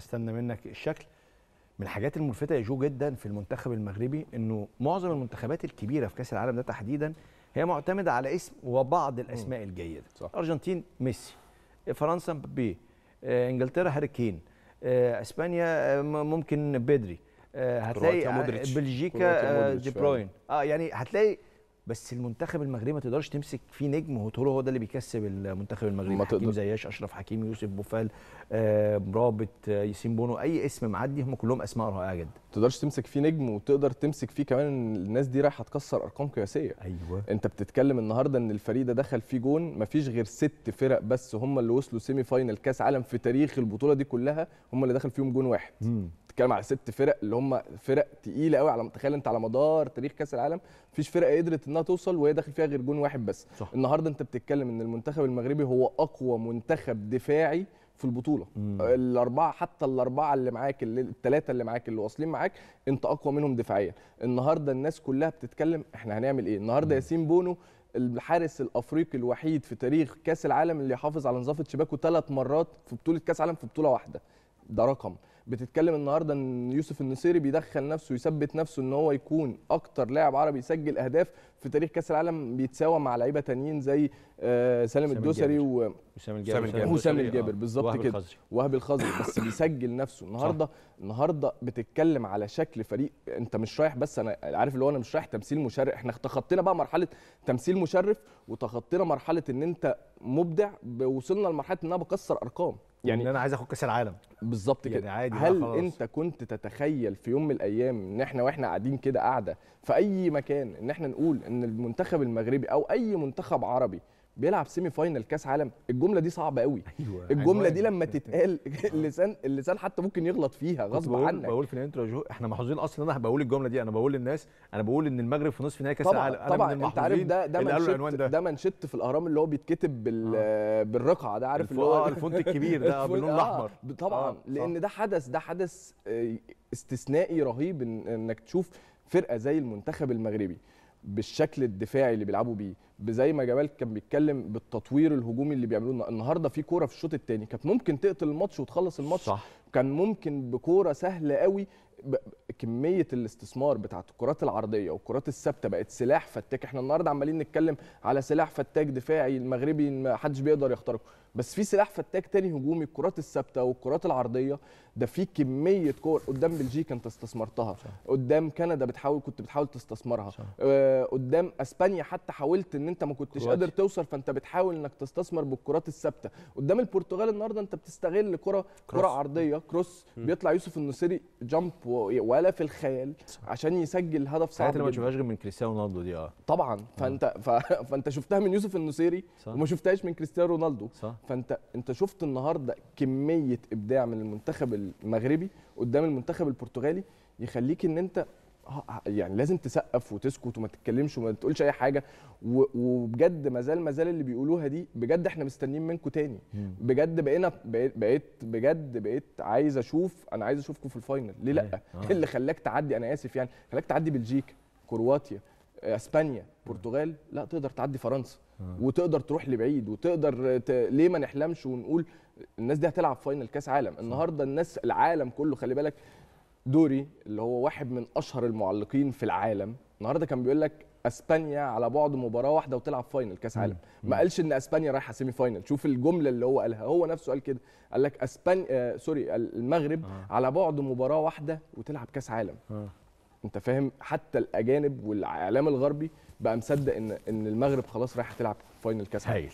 هستنى منك الشكل من الحاجات الملفته يا جو جدا في المنتخب المغربي انه معظم المنتخبات الكبيره في كاس العالم ده تحديدا هي معتمده على اسم وبعض الاسماء الجيده صح. ارجنتين ميسي آه، فرنسا مبابي آه، انجلترا هاري كين آه، اسبانيا ممكن بدري هتلاقي بلجيكا دي بروين اه يعني هتلاقي بس المنتخب المغربي ما تقدرش تمسك فيه نجم وتقول هو ده اللي بيكسب المنتخب المغربي ما حكيم زياش اشرف حكيم يوسف بوفال آه رابط آه ياسين بونو اي اسم معدي هم كلهم اسماء رائعه جدا ما تقدرش تمسك فيه نجم وتقدر تمسك فيه كمان الناس دي رايحه تكسر ارقام قياسيه ايوه انت بتتكلم النهارده ان الفريق ده دخل فيه جون ما فيش غير ست فرق بس هم اللي وصلوا سيمي فاينل كاس عالم في تاريخ البطوله دي كلها هم اللي دخل فيهم جون واحد مم. بتتكلم على ست فرق اللي هم فرق تقيله قوي على تخيل انت على مدار تاريخ كاس العالم مفيش فرقه قدرت انها توصل وهي داخل فيها غير جون واحد بس صح. النهارده انت بتتكلم ان المنتخب المغربي هو اقوى منتخب دفاعي في البطوله مم. الاربعه حتى الاربعه اللي معاك الثلاثه اللي معاك اللي واصلين معاك انت اقوى منهم دفاعيا النهارده الناس كلها بتتكلم احنا هنعمل ايه النهارده ياسين بونو الحارس الافريقي الوحيد في تاريخ كاس العالم اللي حافظ على نظافه شباكه ثلاث مرات في بطوله كاس عالم في بطوله واحده ده رقم بتتكلم النهارده ان يوسف النصيري بيدخل نفسه يثبت نفسه ان هو يكون اكتر لاعب عربي يسجل اهداف في تاريخ كاس العالم بيتساوى مع لعيبه تانيين زي آه، سالم الدوسري وسام الجابر وسام الجابر آه. بالظبط كده وهبي الخزري بس بيسجل نفسه النهارده النهارده بتتكلم على شكل فريق انت مش رايح بس انا عارف اللي هو انا مش رايح تمثيل مشرف احنا تخطينا بقى مرحله تمثيل مشرف وتخطينا مرحله ان انت مبدع وصلنا لمرحله ان انا بكسر ارقام يعني, يعني إن انا عايز اخد كاس العالم بالظبط كده يعني عادي هل خلاص. انت كنت تتخيل في يوم من الايام ان احنا واحنا قاعدين كده قاعده في اي مكان ان احنا نقول ان المنتخب المغربي او اي منتخب عربي بيلعب سيمي فاينل كاس عالم الجمله دي صعبه قوي أيوة الجمله أيوة. دي لما تتقال اللسان اللسان حتى ممكن يغلط فيها غصب بقول عنك بقول في الانترو جو احنا محظوظين اصلا انا بقول الجمله دي انا بقول للناس انا بقول ان المغرب في نصف نهائي كاس العالم طبعا, طبعاً أنا من انت عارف ده ده منشط ده. ده منشط في الاهرام اللي هو بيتكتب بال آه. بالرقعه ده عارف اللي هو آه، الفونت الكبير ده باللون آه، الاحمر آه طبعا آه. لان ده حدث ده حدث آه، استثنائي رهيب انك تشوف فرقه زي المنتخب المغربي بالشكل الدفاعي اللي بيلعبوا بيه زي ما جمال كان بيتكلم بالتطوير الهجومي اللي بيعملوه النهارده في كوره في الشوط الثاني كانت ممكن تقتل الماتش وتخلص الماتش صح. كان ممكن بكوره سهله قوي كميه الاستثمار بتاعت الكرات العرضيه والكرات الثابته بقت سلاح فتاك احنا النهارده عمالين نتكلم على سلاح فتاك دفاعي المغربي ما حدش بيقدر يخترقه بس في سلاح فتاك تاني هجومي الكرات الثابته والكرات العرضيه ده في كميه كور قدام بلجيكا انت استثمرتها صح. قدام كندا بتحاول كنت بتحاول تستثمرها صح. آه قدام اسبانيا حتى حاولت ان انت ما كنتش قادر توصل فانت بتحاول انك تستثمر بالكرات الثابته قدام البرتغال النهارده انت بتستغل كره كره عرضيه كروس م. بيطلع يوسف النصيري جامب ولا في الخيال صح. عشان يسجل هدف صعب اللي ما تشوفهاش غير من كريستيانو رونالدو دي اه طبعا فانت فانت شفتها من يوسف النصيري وما شفتهاش من كريستيانو رونالدو صح. فانت انت شفت النهارده كميه ابداع من المنتخب المغربي قدام المنتخب البرتغالي يخليك ان انت يعني لازم تسقف وتسكت وما تتكلمش وما تقولش اي حاجه وبجد ما زال ما زال اللي بيقولوها دي بجد احنا مستنيين منكم تاني بجد بقينا بقيت, بجد بقيت عايز اشوف انا عايز اشوفكم في الفاينل ليه لا إيه؟ آه. إيه اللي خلاك تعدي انا اسف يعني خلاك تعدي بلجيكا كرواتيا آه، اسبانيا برتغال لا تقدر تعدي فرنسا وتقدر تروح لبعيد وتقدر ت... ليه ما نحلمش ونقول الناس دي هتلعب فاينل كاس عالم النهارده الناس العالم كله خلي بالك دوري اللي هو واحد من اشهر المعلقين في العالم النهارده كان بيقول لك اسبانيا على بعد مباراه واحده وتلعب فاينل كاس عالم ما قالش ان اسبانيا رايحه سيمي فاينل شوف الجمله اللي هو قالها هو نفسه قال كده قال لك اسبانيا آه سوري المغرب آه. على بعد مباراه واحده وتلعب كاس عالم آه. انت فاهم حتى الاجانب والاعلام الغربي بقى مصدق ان ان المغرب خلاص رايحه تلعب فاينل كاس هايل